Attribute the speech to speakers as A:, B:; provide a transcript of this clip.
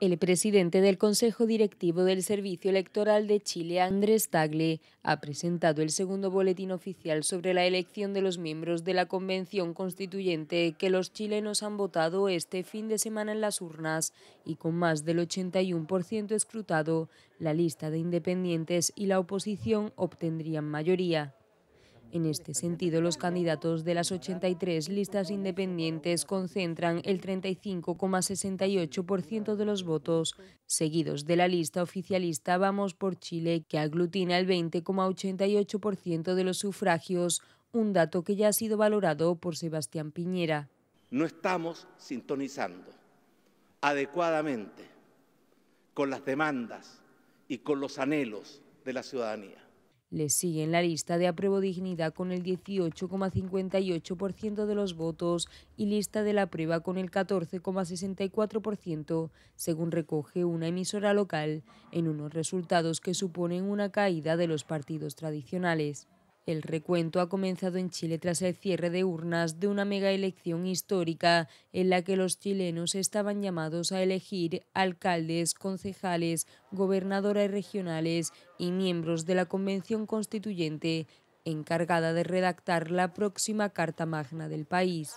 A: El presidente del Consejo Directivo del Servicio Electoral de Chile, Andrés Tagle, ha presentado el segundo boletín oficial sobre la elección de los miembros de la Convención Constituyente que los chilenos han votado este fin de semana en las urnas y con más del 81% escrutado, la lista de independientes y la oposición obtendrían mayoría. En este sentido, los candidatos de las 83 listas independientes concentran el 35,68% de los votos, seguidos de la lista oficialista Vamos por Chile, que aglutina el 20,88% de los sufragios, un dato que ya ha sido valorado por Sebastián Piñera.
B: No estamos sintonizando adecuadamente con las demandas y con los anhelos de la ciudadanía.
A: Les sigue en la lista de apruebo dignidad con el 18,58% de los votos y lista de la prueba con el 14,64%, según recoge una emisora local, en unos resultados que suponen una caída de los partidos tradicionales. El recuento ha comenzado en Chile tras el cierre de urnas de una mega elección histórica en la que los chilenos estaban llamados a elegir alcaldes, concejales, gobernadoras regionales y miembros de la Convención Constituyente encargada de redactar la próxima Carta Magna del país.